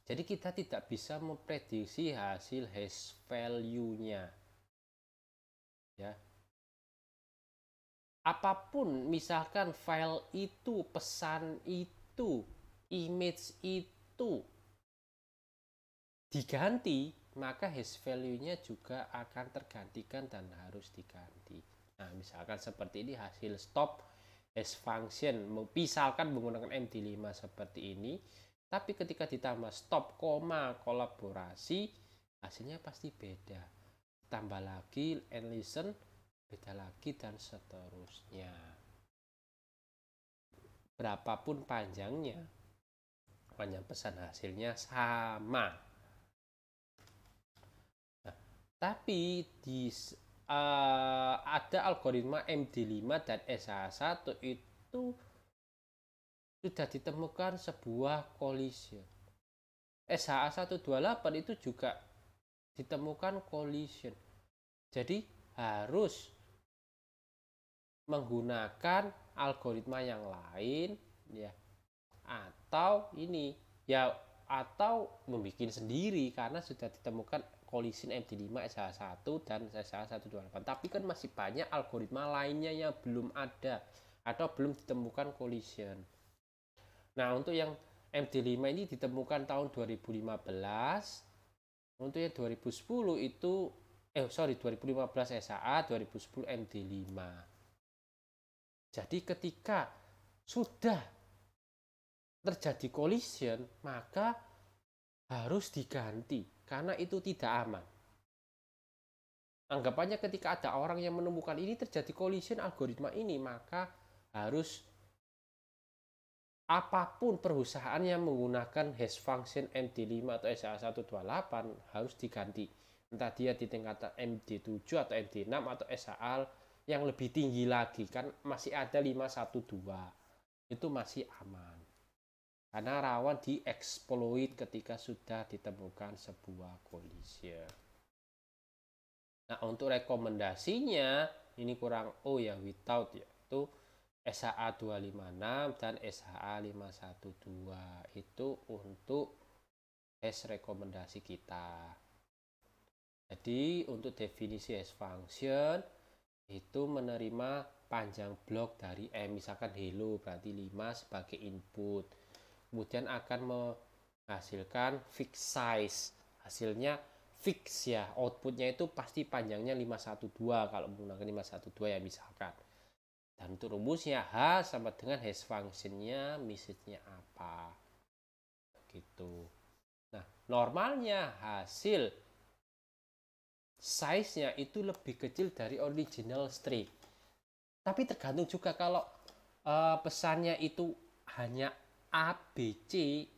Jadi kita tidak bisa memprediksi hasil hash value-nya. Ya. Apapun misalkan file itu, pesan itu, image itu diganti, maka hash value-nya juga akan tergantikan dan harus diganti. Nah, misalkan seperti ini hasil stop hash function, misalkan menggunakan MD5 seperti ini, tapi ketika ditambah stop, koma, kolaborasi, hasilnya pasti beda. Tambah lagi and listen, beda lagi dan seterusnya. Berapapun panjangnya, panjang pesan hasilnya sama. Nah, tapi di uh, ada algoritma MD5 dan SH1 itu sudah ditemukan sebuah kolisi. Ya. SHA128 itu juga ditemukan collision. Ya. Jadi harus menggunakan algoritma yang lain ya atau ini ya atau membuat sendiri karena sudah ditemukan collision MD5 SH1 dan SH128 tapi kan masih banyak algoritma lainnya yang belum ada atau belum ditemukan collision Nah, untuk yang MD5 ini ditemukan tahun 2015. Untuk yang 2010 itu eh sorry 2015 SAA, 2010 MD5. Jadi ketika sudah terjadi collision, maka harus diganti karena itu tidak aman. Anggapannya ketika ada orang yang menemukan ini terjadi collision algoritma ini, maka harus apapun perusahaan yang menggunakan hash function MD5 atau SHA128 harus diganti. Entah dia di tingkatan MD7 atau MD6 atau SHA yang lebih tinggi lagi kan masih ada 512 itu masih aman karena rawan dieksploit ketika sudah ditemukan sebuah collision nah untuk rekomendasinya ini kurang O oh ya without ya itu SHA 256 dan SHA 512 itu untuk tes rekomendasi kita. Jadi untuk definisi S function itu menerima panjang blok dari M misalkan hello berarti 5 sebagai input. Kemudian akan menghasilkan fixed size. Hasilnya fix ya, outputnya itu pasti panjangnya 512 kalau menggunakan 512 ya misalkan bantu rumusnya H sama dengan hash functionnya misitnya apa. Gitu. Nah, normalnya hasil size-nya itu lebih kecil dari original string. Tapi tergantung juga kalau uh, pesannya itu hanya ABC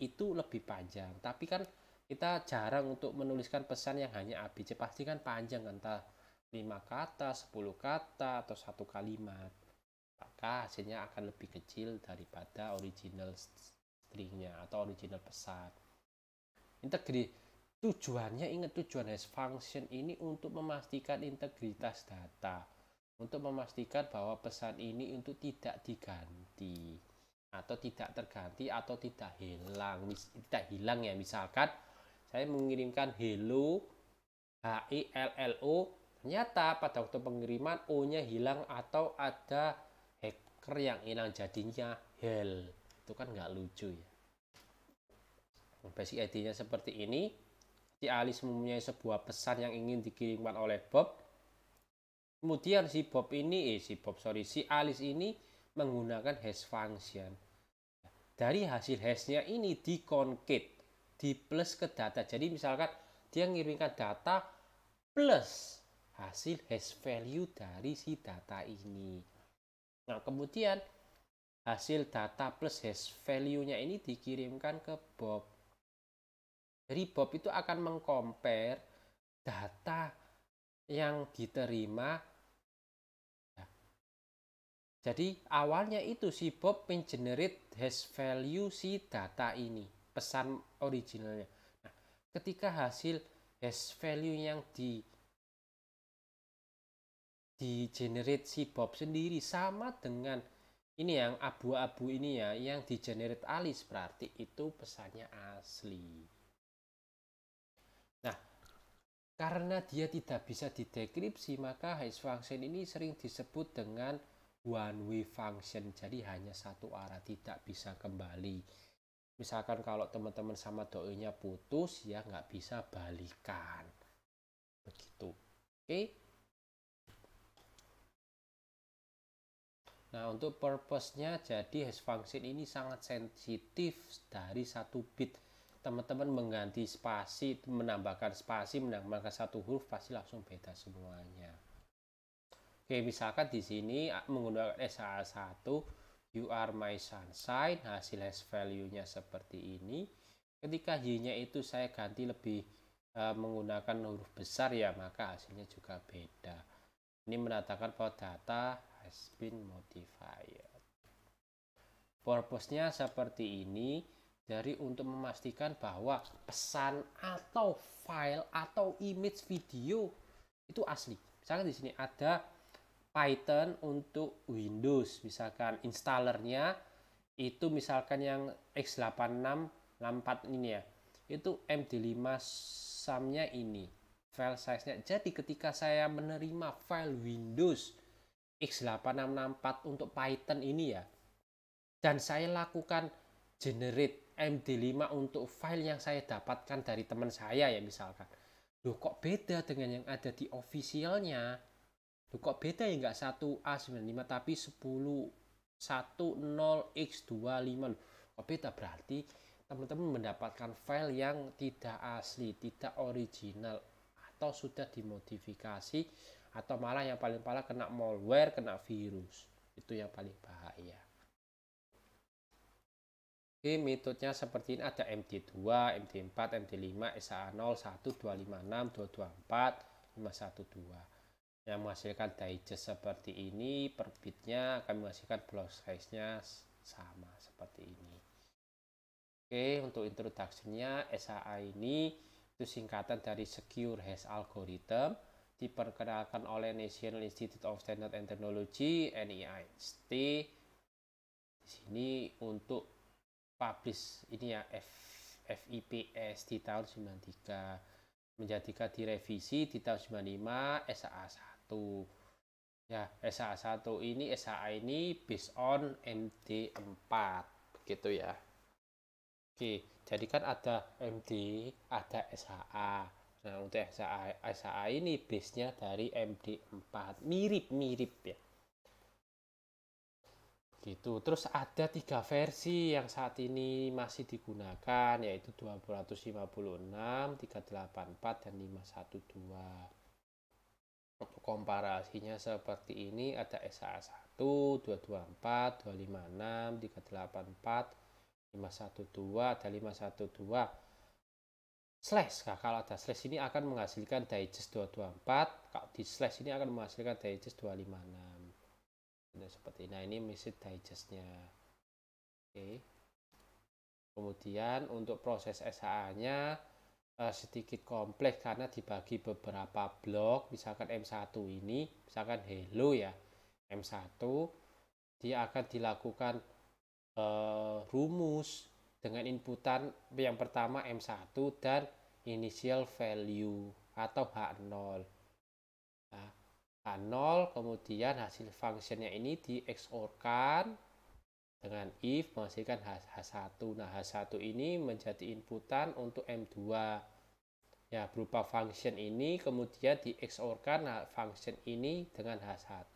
itu lebih panjang. Tapi kan kita jarang untuk menuliskan pesan yang hanya ABC pasti kan panjang entah 5 kata, 10 kata atau satu kalimat maka hasilnya akan lebih kecil daripada original stringnya atau original pesan. Integri tujuannya ingat tujuan hash function ini untuk memastikan integritas data, untuk memastikan bahwa pesan ini untuk tidak diganti atau tidak terganti atau tidak hilang, tidak hilang ya misalkan saya mengirimkan hello H I L L O ternyata pada waktu pengiriman O-nya hilang atau ada masker yang hilang jadinya hell itu kan nggak lucu ya basic id seperti ini si Alice mempunyai sebuah pesan yang ingin dikirimkan oleh Bob kemudian si Bob ini eh si Bob sorry si Alice ini menggunakan hash function dari hasil hashnya ini di dikonkit di plus ke data jadi misalkan dia ngirimkan data plus hasil hash value dari si data ini Nah, kemudian hasil data plus hash value-nya ini dikirimkan ke Bob. Jadi Bob itu akan mengcompare data yang diterima. Nah, jadi awalnya itu si Bob mengenerate hash value si data ini, pesan originalnya. Nah, ketika hasil hash value yang di di generate si Bob sendiri sama dengan ini yang abu-abu ini ya yang di generate alis berarti itu pesannya asli nah karena dia tidak bisa didekripsi maka hash function ini sering disebut dengan one way function jadi hanya satu arah tidak bisa kembali misalkan kalau teman-teman sama doilnya putus ya nggak bisa balikan begitu oke okay? Nah, untuk purpose-nya jadi hash function ini sangat sensitif dari satu bit. Teman-teman mengganti spasi, menambahkan spasi, menambahkan satu huruf pasti langsung beda semuanya. Oke, misalkan di sini ah, menggunakan sa 1 you are my sunshine, hasil hash value-nya seperti ini. Ketika y-nya itu saya ganti lebih e, menggunakan huruf besar ya, maka hasilnya juga beda. Ini menandakan bahwa data has been modified. Purpose-nya seperti ini, dari untuk memastikan bahwa pesan atau file atau image video itu asli. Misalkan di sini ada Python untuk Windows, misalkan installernya itu misalkan yang x 86 64 ini ya, itu MD5 samnya ini, file size-nya. Jadi ketika saya menerima file Windows X8664 untuk Python ini ya. Dan saya lakukan generate MD5 untuk file yang saya dapatkan dari teman saya ya misalkan. Loh kok beda dengan yang ada di officialnya? Loh kok beda ya nggak 1A95 tapi 10 x 25 loh. Kok beda berarti teman-teman mendapatkan file yang tidak asli, tidak original atau sudah dimodifikasi atau malah yang paling parah kena malware, kena virus. Itu yang paling bahaya. Oke, metodenya seperti ini ada MD2, MD4, MD5, SA0, 1, 2, 2, 2, 5, 6, 4, 5, 1, 2. Yang menghasilkan digest seperti ini, per bitnya akan menghasilkan block size-nya sama seperti ini. Oke, untuk introduction-nya SAA ini itu singkatan dari Secure Hash Algorithm diperkenalkan oleh National Institute of Standard and Technology NIST e di sini untuk publish ini ya F, FIPS di tahun 93 menjadikan direvisi di tahun 95 SAA 1 ya SAA 1 ini SAA ini based on MD 4 gitu ya Oke, jadi kan ada MD, ada SHA. Nah, untuk SHA, SHA ini base-nya dari MD4. Mirip-mirip ya. Gitu. Terus ada tiga versi yang saat ini masih digunakan, yaitu 256, 384, dan 512. Untuk komparasinya seperti ini, ada SHA 1, 224, 256, 384, 512 ada 512 slash nah, kalau ada slash ini akan menghasilkan digest 224 kalau di slash ini akan menghasilkan digest 256 nah, seperti nah ini message digestnya oke okay. kemudian untuk proses SHA nya uh, eh, sedikit kompleks karena dibagi beberapa blok misalkan M1 ini misalkan hello ya M1 dia akan dilakukan uh, eh, rumus dengan inputan yang pertama M1 dan initial value atau H0. Nah, H0 kemudian hasil fungsinya ini di XOR kan dengan if menghasilkan H1. Nah, H1 ini menjadi inputan untuk M2. Ya, berupa function ini kemudian di XOR kan nah, function ini dengan H1.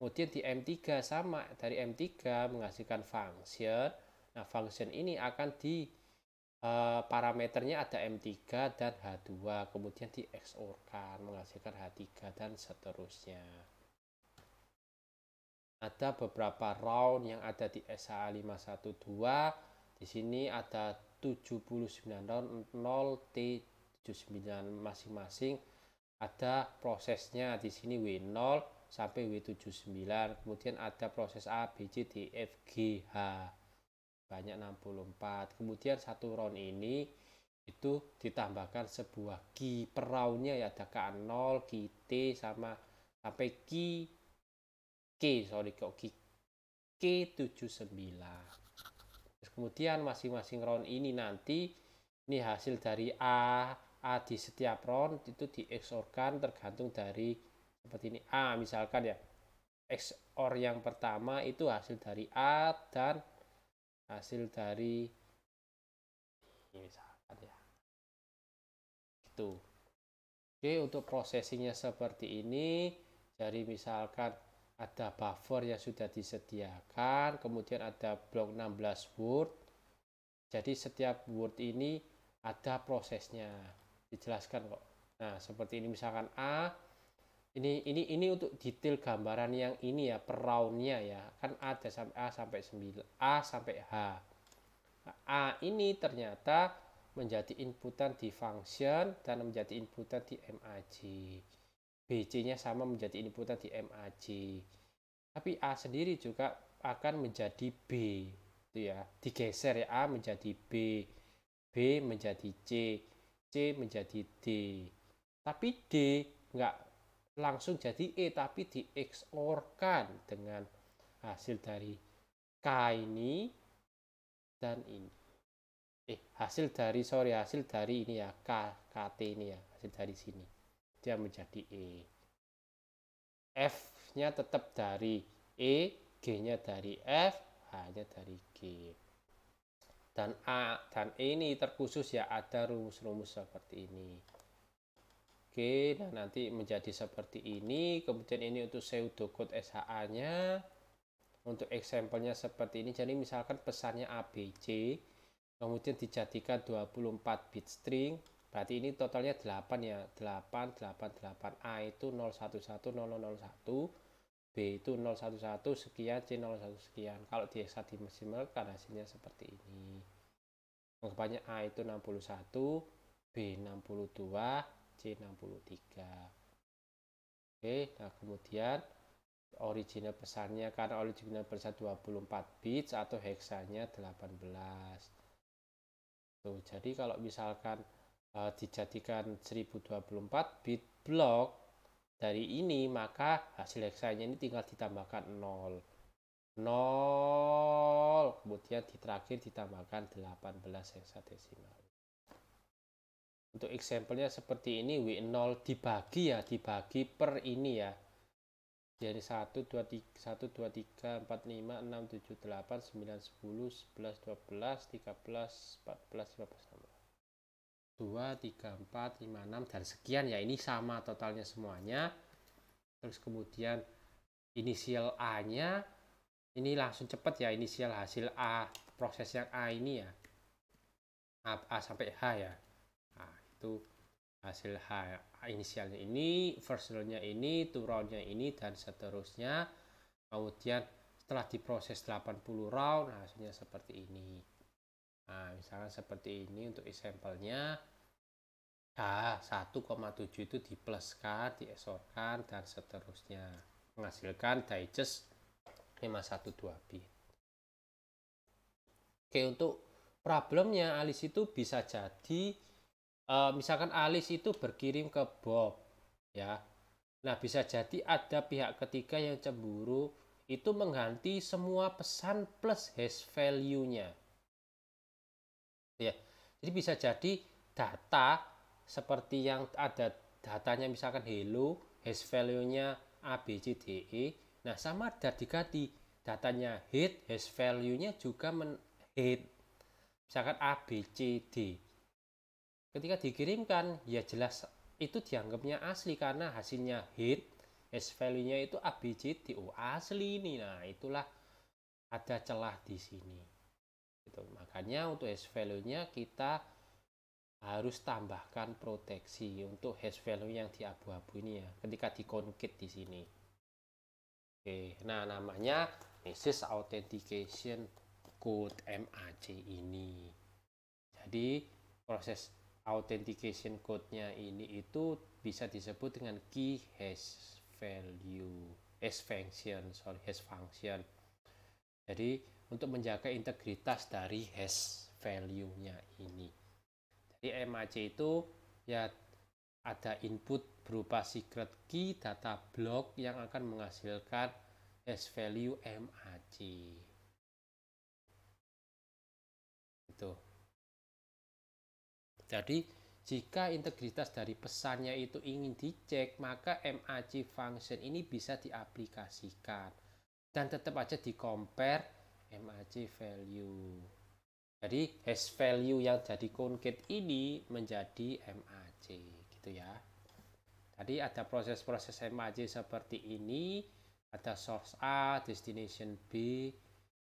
Kemudian di M3 sama dari M3 menghasilkan function. Nah, function ini akan di uh, parameternya ada M3 dan H2, kemudian di XOR-kan menghasilkan H3 dan seterusnya. Ada beberapa round yang ada di sa 512 Di sini ada 79 round 0T79 masing-masing ada prosesnya di sini W0 sampai W79 kemudian ada proses A, B, C, D, F, G, H banyak 64 kemudian satu round ini itu ditambahkan sebuah ki per roundnya ya ada K0, T sama sampai G, K sorry kok G, K79 Terus kemudian masing-masing round ini nanti ini hasil dari A A di setiap round itu dieksorkan tergantung dari seperti ini A misalkan ya XOR yang pertama itu hasil dari A dan hasil dari ini misalkan ya itu Oke untuk prosesinya seperti ini dari misalkan ada buffer yang sudah disediakan kemudian ada blok 16 word jadi setiap word ini ada prosesnya dijelaskan kok nah seperti ini misalkan A ini ini ini untuk detail gambaran yang ini ya per roundnya ya kan ada sampai A sampai 9 A sampai H nah, A ini ternyata menjadi inputan di function dan menjadi inputan di MAG BC nya sama menjadi inputan di MAG tapi A sendiri juga akan menjadi B itu ya digeser ya A menjadi B B menjadi C C menjadi D tapi D enggak langsung jadi E tapi di XOR-kan dengan hasil dari K ini dan ini. Eh, hasil dari, sorry, hasil dari ini ya, K, KT ini ya, hasil dari sini. Dia menjadi E. F-nya tetap dari E, G-nya dari F, H-nya dari G. Dan A dan E ini terkhusus ya, ada rumus-rumus seperti ini. Oke, nah nanti menjadi seperti ini. Kemudian ini untuk pseudocode SHA-nya. Untuk example-nya seperti ini. Jadi misalkan pesannya ABC. Kemudian dijadikan 24 bit string. Berarti ini totalnya 8 ya. 8, 8, 8. A itu 011, 0001. B itu 011, sekian. C 01 sekian. Kalau di hexadecimal kan hasilnya seperti ini. Anggapannya A itu 61. B 62. C63 oke nah kemudian original pesannya karena original besar 24 bits atau heksanya 18 tuh jadi kalau misalkan e, dijadikan 1024 bit block dari ini maka hasil heksanya ini tinggal ditambahkan 0 0 kemudian di terakhir ditambahkan 18 heksadesimal untuk example-nya seperti ini W0 dibagi ya, dibagi per ini ya. Jadi 1, 2, 3, 1, 2, 3, 4, 5, 6, 7, 8, 9, 10, 11, 12, 13, 14, 15, 16. 2, 3, 4, 5, 6, dan sekian ya. Ini sama totalnya semuanya. Terus kemudian inisial A-nya, ini langsung cepat ya, inisial hasil A, proses yang A ini ya. A, A sampai H ya itu hasil H inisialnya ini, first row ini, two round ini, dan seterusnya. Kemudian setelah diproses 80 round, nah, hasilnya seperti ini. Nah, misalkan seperti ini untuk sampelnya. Nah, 1,7 itu dipluskan, diesorkan, dan seterusnya. Menghasilkan digest 512 bit. Oke, untuk problemnya alis itu bisa jadi uh, misalkan Alice itu berkirim ke Bob ya nah bisa jadi ada pihak ketiga yang cemburu itu mengganti semua pesan plus hash value-nya ya jadi bisa jadi data seperti yang ada datanya misalkan hello hash value-nya ABCDE. Nah, sama ada diganti datanya hit, hash value-nya juga men hit. Misalkan A, ketika dikirimkan ya jelas itu dianggapnya asli karena hasilnya hit S value-nya itu ABCDO asli ini nah itulah ada celah di sini itu makanya untuk S value-nya kita harus tambahkan proteksi untuk hash value yang di abu-abu ini ya ketika dikonkit di sini oke nah namanya message authentication code MAC ini jadi proses authentication code-nya ini itu bisa disebut dengan key hash value hash function sorry hash function jadi untuk menjaga integritas dari hash value-nya ini jadi MAC itu ya ada input berupa secret key data block yang akan menghasilkan hash value MAC itu jadi jika integritas dari pesannya itu ingin dicek, maka MAC function ini bisa diaplikasikan dan tetap aja di compare MAC value. Jadi hash value yang jadi konkret ini menjadi MAC gitu ya. Tadi ada proses-proses MAC seperti ini, ada source A, destination B,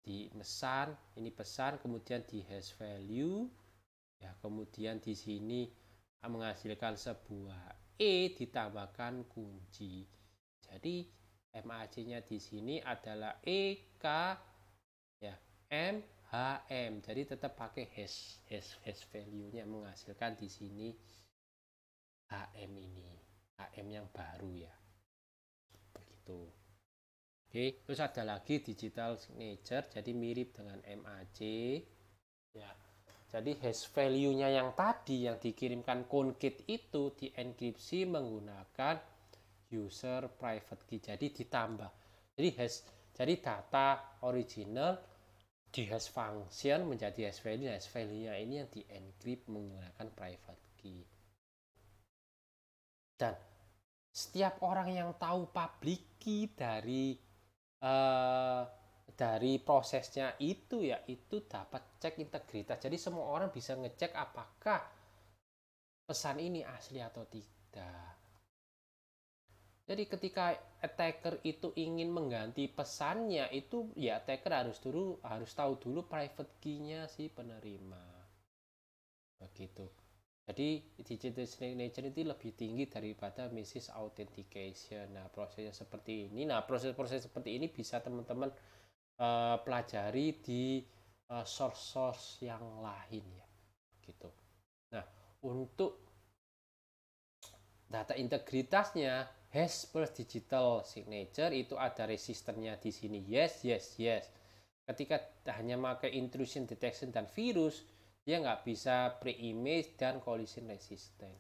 di pesan, ini pesan, kemudian di hash value, ya kemudian di sini menghasilkan sebuah e ditambahkan kunci jadi MAC nya di sini adalah e EK ya m jadi tetap pakai hash hash hash value nya menghasilkan di sini HM ini HM yang baru ya begitu oke terus ada lagi digital signature jadi mirip dengan MAC ya jadi hash value-nya yang tadi yang dikirimkan konkit itu dienkripsi menggunakan user private key. Jadi ditambah. Jadi hash jadi data original di hash function menjadi hash value. Hash value-nya ini yang dienkrip menggunakan private key. Dan setiap orang yang tahu public key dari uh, dari prosesnya itu ya itu dapat cek integritas. Jadi semua orang bisa ngecek apakah pesan ini asli atau tidak. Jadi ketika attacker itu ingin mengganti pesannya itu ya attacker harus dulu harus tahu dulu private key-nya si penerima. Begitu. Jadi digital signature itu lebih tinggi daripada message authentication. Nah, prosesnya seperti ini. Nah, proses-proses seperti ini bisa teman-teman Eh, pelajari di eh, source-source yang lain ya gitu nah untuk data integritasnya hash plus digital signature itu ada resistennya di sini yes yes yes ketika hanya pakai intrusion detection dan virus dia nggak bisa pre-image dan collision resistant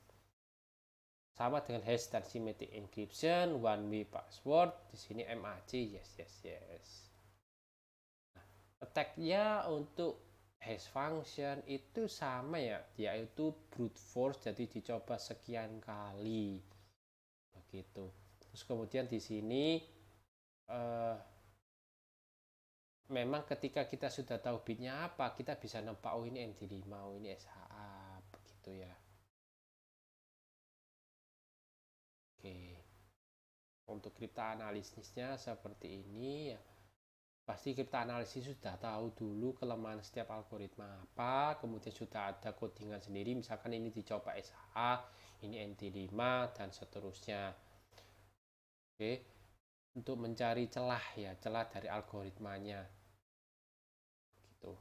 sama dengan hash dan symmetric encryption one way password di sini MAC yes yes yes attacknya untuk hash function itu sama ya yaitu brute force jadi dicoba sekian kali begitu terus kemudian di sini eh, memang ketika kita sudah tahu bitnya apa kita bisa nempak oh ini MD5 oh ini SHA begitu ya oke untuk kripta analisisnya seperti ini ya Pasti kita analisis sudah tahu dulu kelemahan setiap algoritma apa, kemudian sudah ada codingan sendiri, misalkan ini dicoba SHA, ini NT5, dan seterusnya. Oke, untuk mencari celah ya, celah dari algoritmanya. Gitu.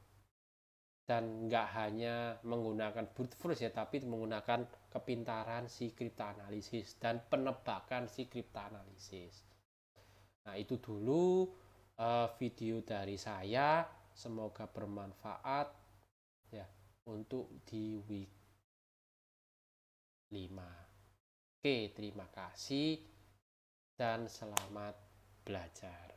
Dan nggak hanya menggunakan brute force ya, tapi menggunakan kepintaran si kripta analisis dan penebakan si kripta analisis. Nah, itu dulu uh, video dari saya. Semoga bermanfaat ya untuk di week 5. Oke, terima kasih dan selamat belajar.